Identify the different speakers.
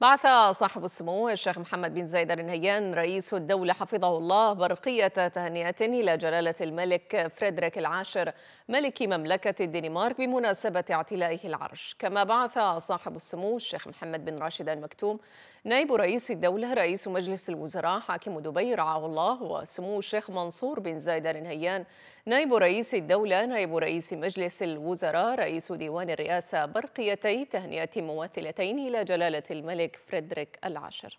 Speaker 1: بعث صاحب السمو الشيخ محمد بن زايد النهيان رئيس الدولة حفظه الله برقية تهنئة إلى جلالة الملك فريدريك العاشر ملك مملكة الدنمارك بمناسبة اعتلائه العرش كما بعث صاحب السمو الشيخ محمد بن راشد المكتوم نائب رئيس الدولة رئيس مجلس الوزراء حاكم دبي رعاه الله وسمو الشيخ منصور بن زايد النهيان نائب رئيس الدولة نائب رئيس مجلس الوزراء رئيس ديوان الرئاسة برقيتي تهنئة مماثلتين إلى جلالة الملك فريدريك العاشر